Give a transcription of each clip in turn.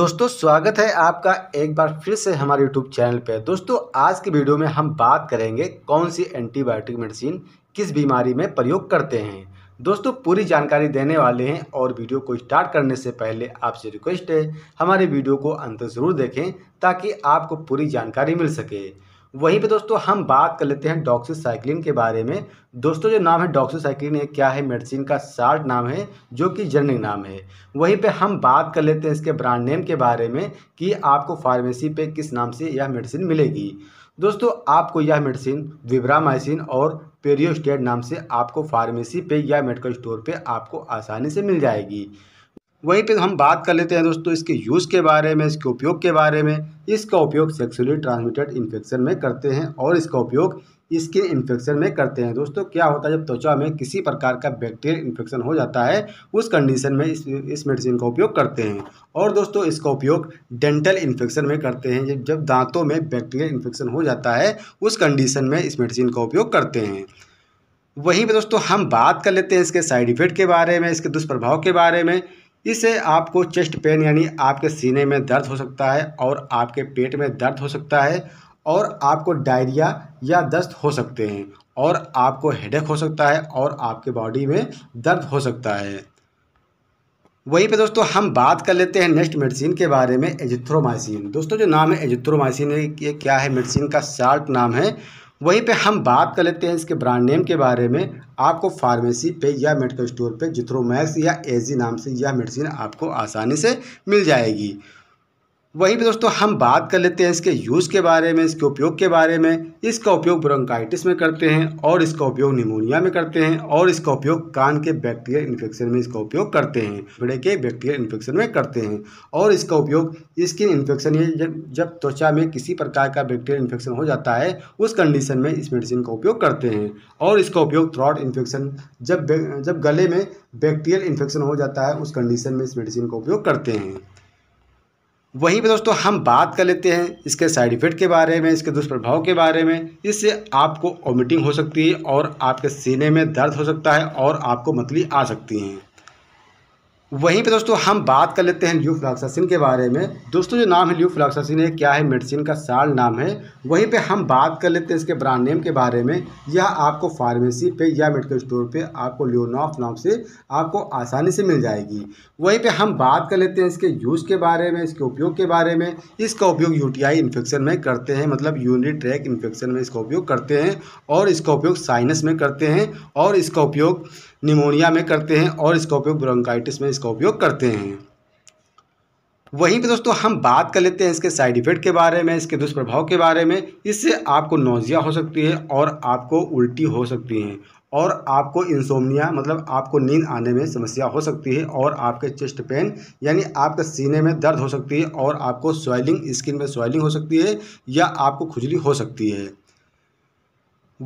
दोस्तों स्वागत है आपका एक बार फिर से हमारे यूट्यूब चैनल पर दोस्तों आज की वीडियो में हम बात करेंगे कौन सी एंटीबायोटिक मेडिसिन किस बीमारी में प्रयोग करते हैं दोस्तों पूरी जानकारी देने वाले हैं और वीडियो को स्टार्ट करने से पहले आपसे रिक्वेस्ट है हमारे वीडियो को अंत ज़रूर देखें ताकि आपको पूरी जानकारी मिल सके वहीं पे दोस्तों हम बात कर लेते हैं डॉक्सीसाइक्लिन के बारे में दोस्तों जो नाम है डॉक्सीसाइक्लिन ये क्या है मेडिसिन का शार्ट नाम है जो कि जर्निक नाम है वहीं पे हम बात कर लेते हैं इसके ब्रांड नेम के बारे में कि आपको फार्मेसी पे किस नाम से यह मेडिसिन मिलेगी दोस्तों आपको यह मेडिसिन विब्रामाइसिन और पेरियोस्टेट नाम से आपको फार्मेसी पे या मेडिकल स्टोर पे आपको आसानी से मिल जाएगी वहीं पे हम बात कर लेते हैं दोस्तों इसके यूज़ के बारे में इसके उपयोग के बारे में इसका उपयोग सेक्सुअली ट्रांसमिटेड इन्फेक्शन में करते हैं और इसका उपयोग स्किन इन्फेक्शन में करते हैं दोस्तों क्या होता है जब त्वचा में किसी प्रकार का बैक्टीरियल इन्फेक्शन हो जाता है उस कंडीशन में इस इस मेडिसिन का उपयोग करते हैं और दोस्तों इसका उपयोग डेंटल इन्फेक्शन में करते हैं जब जब दांतों में बैक्टीरियल इन्फेक्शन हो जाता है उस कंडीशन में इस मेडिसिन का उपयोग करते हैं वहीं पर दोस्तों हम बात कर लेते हैं इसके साइड इफ़ेक्ट के बारे में इसके दुष्प्रभाव के बारे में इससे आपको चेस्ट पेन यानी आपके सीने में दर्द हो सकता है और आपके पेट में दर्द हो सकता है और आपको डायरिया या दस्त हो सकते हैं और आपको हेडेक हो सकता है और आपके बॉडी में दर्द हो सकता है वहीं पे दोस्तों हम बात कर लेते हैं नेक्स्ट मेडिसिन के बारे में एजिथ्रोमाइसिन दोस्तों जो नाम है एजिथ्रोमाइसिन ये क्या है मेडिसिन का शार्ट नाम है वहीं पे हम बात कर लेते हैं इसके ब्रांड नेम के बारे में आपको फार्मेसी पे या मेडिकल स्टोर पे जित्रोमैक्स या एजी नाम से यह मेडिसिन आपको आसानी से मिल जाएगी वहीं पे दोस्तों हम बात कर लेते हैं इसके यूज़ के बारे में इसके उपयोग के बारे में इसका उपयोग ब्रोंकाइटिस में करते हैं और इसका उपयोग निमोनिया में करते हैं और इसका उपयोग कान के बैक्टीरियल इन्फेक्शन में इसका उपयोग करते हैं फेफड़े के बैक्टीरियल इन्फेक्शन में करते हैं और इसका उपयोग स्किन इन्फेक्शन जब जब त्वचा में किसी प्रकार का बैक्टीरियल इन्फेक्शन हो जाता है उस कंडीशन में इस मेडिसिन का उपयोग करते हैं और इसका उपयोग थ्रॉट इन्फेक्शन जब जब गले में बैक्टीरियल इन्फेक्शन हो जाता है उस कंडीशन में इस मेडिसिन का उपयोग करते हैं वहीं पे दोस्तों हम बात कर लेते हैं इसके साइड इफ़ेक्ट के बारे में इसके दुष्प्रभाव के बारे में इससे आपको वॉमिटिंग हो सकती है और आपके सीने में दर्द हो सकता है और आपको मतली आ सकती हैं वहीं पे दोस्तों हम बात कर लेते हैं ल्यूफ्लॉक्सासिन के बारे में दोस्तों जो नाम है ल्यूफ्लॉक्सासिन है क्या है मेडिसिन का साल नाम है वहीं पे हम बात कर लेते हैं इसके ब्रांड नेम के बारे में यह आपको फार्मेसी पे या मेडिकल स्टोर पे आपको लियोनॉफ नाम से आपको आसानी से मिल जाएगी वहीं पर हम बात कर लेते हैं इसके यूज़ के बारे में इसके उपयोग के बारे में इसका उपयोग यू इन्फेक्शन में करते हैं मतलब यूनिट ट्रैक इन्फेक्शन में इसका उपयोग करते हैं और इसका उपयोग साइनस में करते हैं और इसका उपयोग निमोनिया में करते हैं और इसका उपयोग ब्रोंकाइटिस में इसका उपयोग करते हैं वहीं पे दोस्तों हम बात कर लेते हैं इसके साइड इफेक्ट के बारे में इसके दुष्प्रभाव के बारे में इससे आपको नोजिया हो सकती है और आपको उल्टी हो सकती है और आपको इंसोमनिया मतलब आपको नींद आने में समस्या हो सकती है और आपके चेस्ट पेन यानी आपके सीने में दर्द हो सकती है और आपको स्वेलिंग स्किन में स्वेलिंग हो सकती है या आपको खुजली हो सकती है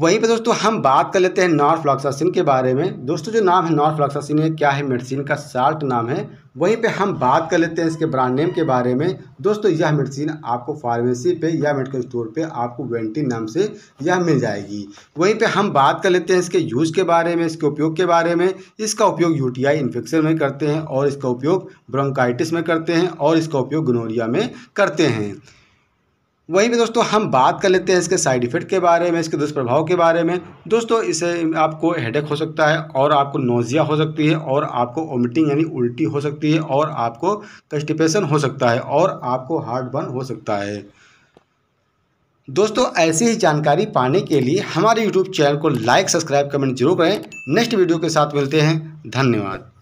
वहीं पर दोस्तों हम बात कर लेते हैं नॉर्थ फ्लॉक्सासिन के बारे में दोस्तों जो नाम है नॉर्फ्लॉक्सासिन है क्या है मेडिसिन का साल्ट नाम है वहीं पे हम बात कर लेते हैं इसके ब्रांड नेम के बारे में दोस्तों यह मेडिसिन आपको फार्मेसी पे या मेडिकल स्टोर पे आपको वेंटी नाम से यह मिल जाएगी वहीं पे हम बात कर लेते हैं इसके यूज़ के बारे में इसके उपयोग के बारे में इसका उपयोग यूटीआई इन्फेक्शन में करते हैं और इसका उपयोग ब्रोंकाइटिस में करते हैं और इसका उपयोग गनोरिया में करते हैं वहीं पे दोस्तों हम बात कर लेते हैं इसके साइड इफ़ेक्ट के बारे में इसके दुष्प्रभाव के बारे में दोस्तों इसे आपको हेडेक हो सकता है और आपको नोज़िया हो सकती है और आपको ओमिटिंग यानी उल्टी हो सकती है और आपको कंस्टिपेशन हो सकता है और आपको हार्ट बर्न हो सकता है दोस्तों ऐसी ही जानकारी पाने के लिए हमारे यूट्यूब चैनल को लाइक सब्सक्राइब कमेंट जरूर करें नेक्स्ट वीडियो के साथ मिलते हैं धन्यवाद